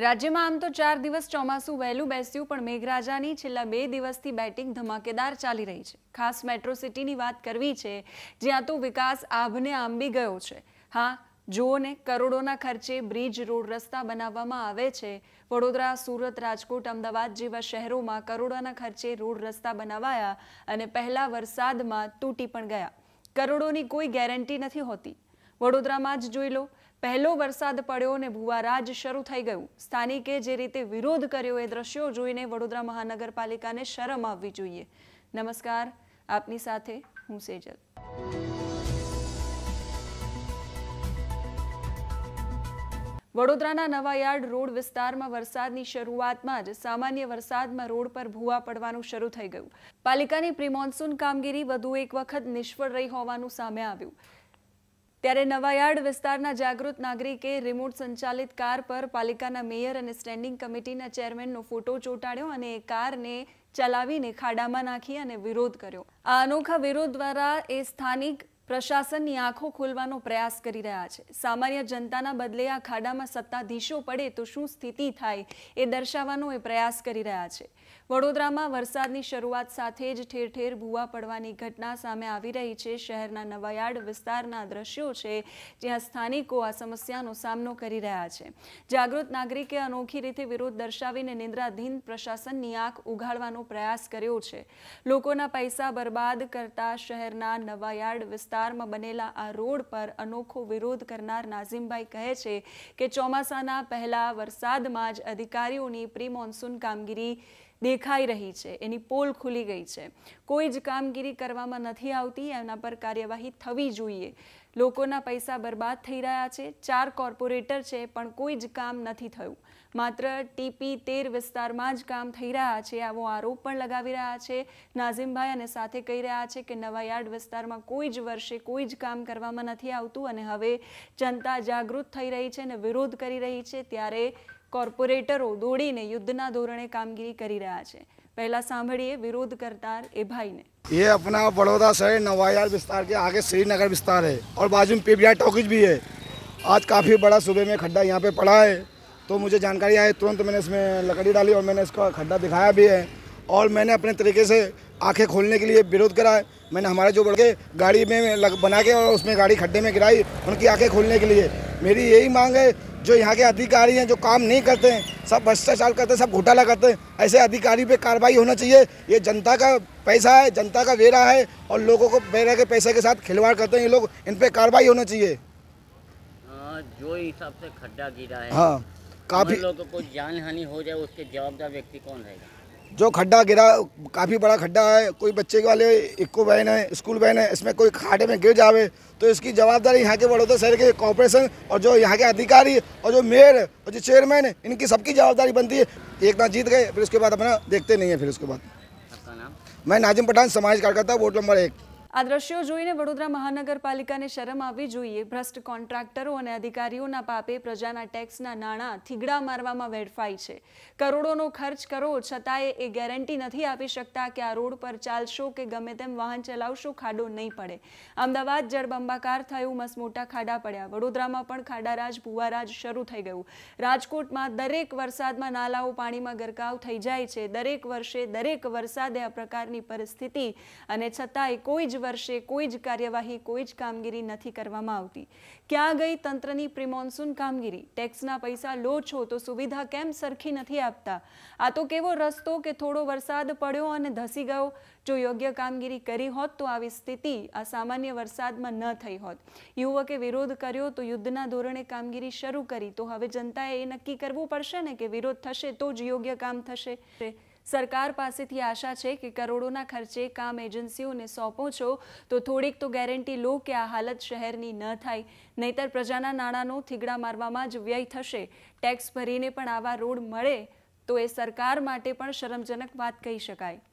રાજ્યમાં આમ તો ચાર દિવસ ચોમાસું વહેલું બેસ્યું પણ મેઘરાજાની છેલ્લા બે દિવસથી બેટિંગ ધમાકેદાર ચાલી રહી છે ખાસ મેટ્રો સિટીની વાત કરવી છે જ્યાં તો વિકાસ આભને આંબી ગયો છે હા જુઓને કરોડોના ખર્ચે બ્રિજ રોડ રસ્તા બનાવવામાં આવે છે વડોદરા સુરત રાજકોટ અમદાવાદ જેવા શહેરોમાં કરોડોના ખર્ચે રોડ રસ્તા બનાવાયા અને પહેલા વરસાદમાં તૂટી પણ ગયા કરોડોની કોઈ ગેરંટી નથી હોતી વડોદરામાં જ જોઈ લો પહેલો વરસાદ પડ્યો અને ભુવારાજ શરૂ થઈ ગયું સ્થાનિકે જે રીતે વિરોધ કર્યો એ દ્રશ્યો જોઈને વડોદરા મહાનગરપાલિકાને શરમ આવવી જોઈએ નમસ્કાર આપની સાથે હું સેજલ વડોદરાના નવાયાર્ડ રોડ વિસ્તારમાં વરસાદની શરૂઆતમાં જ સામાન્ય વરસાદમાં રોડ પર ભૂવા પડવાનું શરૂ થઈ ગયું પાલિકાની પ્રિમોન્સૂન કામગીરી વધુ એક વખત નિષ્ફળ રહી હોવાનું સામે આવ્યું ત્યારે નવાયાર્ડ વિસ્તારના જાગૃત નાગરિકે રિમોટ સંચાલિત કાર પર પાલિકાના મેયર અને સ્ટેન્ડિંગ કમિટીના ચેરમેનનો ફોટો ચોંટાડ્યો અને એ કારને ચલાવીને ખાડામાં નાખી અને વિરોધ કર્યો આ અનોખા વિરોધ દ્વારા એ સ્થાનિક પ્રશાસનની આંખો ખોલવાનો પ્રયાસ કરી રહ્યા છે સામાન્ય જનતાના બદલે આ ખાડામાં સત્તાધીશો પડે તો શું સ્થિતિ થાય એ દર્શાવવાનો એ પ્રયાસ કરી રહ્યા છે વડોદરામાં વરસાદની શરૂઆત સાથે જ ઠેર ભૂવા પડવાની ઘટના સામે આવી રહી છે શહેરના નવાયાર્ડ વિસ્તારના દ્રશ્યો છે જ્યાં સ્થાનિકો આ સમસ્યાનો સામનો કરી રહ્યા છે જાગૃત નાગરિકે અનોખી રીતે વિરોધ દર્શાવીને નિંદ્રાધીન પ્રશાસનની આંખ ઉઘાડવાનો પ્રયાસ કર્યો છે લોકોના પૈસા બરબાદ કરતા શહેરના નવાયાર્ડ વિસ્તાર વિસ્તારમાં બનેલા આ રોડ પર અનોખો વિરોધ કરનાર નાઝીમભાઈ કહે છે કે ચોમાસાના પહેલા વરસાદમાં જ અધિકારીઓની પ્રી મોન્સૂન કામગીરી દેખાઈ રહી છે એની પોલ ખુલી ગઈ છે કોઈ જ કામગીરી કરવામાં નથી આવતી એના પર કાર્યવાહી થવી જોઈએ લોકોના પૈસા બરબાદ થઈ રહ્યા છે ચાર કોર્પોરેટર છે પણ કોઈ જ કામ નથી થયું માત્ર ટીપી તેર વિસ્તારમાં જ કામ થઈ રહ્યા છે આવો આરોપ પણ લગાવી રહ્યા છે નાઝીમભાઈ અને સાથે કહી રહ્યા છે કે નવાયાર્ડ વિસ્તારમાં કોઈ જ વર્ષે કોઈ જ કામ કરવામાં નથી આવતું અને હવે જનતા જાગૃત થઈ રહી છે અને વિરોધ કરી રહી છે ત્યારે કોર્પોરેટરો દોડીને યુદ્ધના ધોરણે કામગીરી કરી રહ્યા છે પહેલાં સાંભળીએ વિરોધ કરતા એ ભાઈને ये अपना बड़ौदा शहर नवाजार विस्तार के आगे श्रीनगर विस्तार है और बाजू में पीबीआर टॉकीज भी है आज काफ़ी बड़ा सुबह में खड्डा यहाँ पे पड़ा है तो मुझे जानकारी आई तुरंत मैंने इसमें लकड़ी डाली और मैंने इसका खड्डा दिखाया भी है और मैंने अपने तरीके से आंखें खोलने के लिए विरोध करा है मैंने हमारे जो बड़के गाड़ी में लग, बना के और उसमें गाड़ी खड्डे में गिराई उनकी आंखें खोलने के लिए मेरी यही मांग है जो यहाँ के अधिकारी हैं जो काम नहीं करते हैं सब भ्रष्टाचार करते हैं सब घोटाला करते हैं ऐसे अधिकारी पे कार्रवाई होना चाहिए ये जनता का पैसा है जनता का वेरा है और लोगों को वेरा के पैसे के साथ खिलवाड़ करते हैं ये लोग इन पर कार्रवाई होना चाहिए हाँ, जो हिसाब से खड्डा गिरा है हाँ काफी लोगों को जान हानि हो जाए उसके जवाबदार व्यक्ति कौन रहेगा जो खड्डा गिरा काफ़ी बड़ा खड्डा है कोई बच्चे वाले इक्को वैन है स्कूल वैन है इसमें कोई खाड़े में गिर जावे तो इसकी जवाबदारी यहाँ के बड़ौदा शहर के कॉरपोरेशन और जो यहाँ के अधिकारी और जो मेयर और जो चेयरमैन है इनकी सबकी जवाबदारी बनती है एक ना जीत गए फिर उसके बाद अपना देखते नहीं है फिर उसके बाद मैं नाजिम पठान समाज कार्यकर्ता वोट नंबर एक આ દ્રશ્યો જોઈને વડોદરા મહાનગરપાલિકાને શરમ આવવી જોઈએ ભ્રષ્ટ કોન્ટ્રાક્ટરો અને અધિકારીઓના પાપે પ્રજાના ટેક્સના નાણાં થીગડા મારવામાં વેડફાય છે કરોડોનો ખર્ચ કરો છતાંય એ ગેરંટી નથી આપી શકતા કે આ રોડ પર ચાલશો કે ગમે તેમ વાહન ચલાવશો ખાડો નહીં પડે અમદાવાદ જળબંબાકાર થયું મસમોટા ખાડા પડ્યા વડોદરામાં પણ ખાડારાજ ભુવારાજ શરૂ થઈ ગયું રાજકોટમાં દરેક વરસાદમાં નાલાઓ પાણીમાં ગરકાવ થઈ જાય છે દરેક વર્ષે દરેક વરસાદે આ પ્રકારની પરિસ્થિતિ અને છતાંય કોઈ જ વર્ષે કોઈ જ કાર્યવાહી કોઈ જ કામગીરી નથી કરવામાં આવતી ક્યાં ગઈ તંત્રની પ્રિમોન્સૂન કામગીરી ટેક્સના પૈસા લો છો તો સુવિધા કેમ સરખી નથી આપતા આ તો કેવો રસ્તો કે થોડો વરસાદ પડ્યો અને ધસી ગયો જો યોગ્ય કામગીરી કરી હોત તો આવી સ્થિતિ આ સામાન્ય વરસાદમાં ન થઈ હોત યુવકે વિરોધ કર્યો તો યુદ્ધના ધોરણે કામગીરી શરૂ કરી તો હવે જનતાએ એ નક્કી કરવું પડશે ને કે વિરોધ થશે તો જ યોગ્ય કામ થશે સરકાર પાસેથી આશા છે કે કરોડોના ખર્ચે કામ એજન્સીઓને સોંપો છો તો થોડીક તો ગેરંટી લો કે આ હાલત શહેરની ન થાય નહીતર પ્રજાના નાણાંનો થીગડા મારવામાં જ વ્યય થશે ટેક્સ ભરીને પણ આવા રોડ મળે તો એ સરકાર માટે પણ શરમજનક વાત કહી શકાય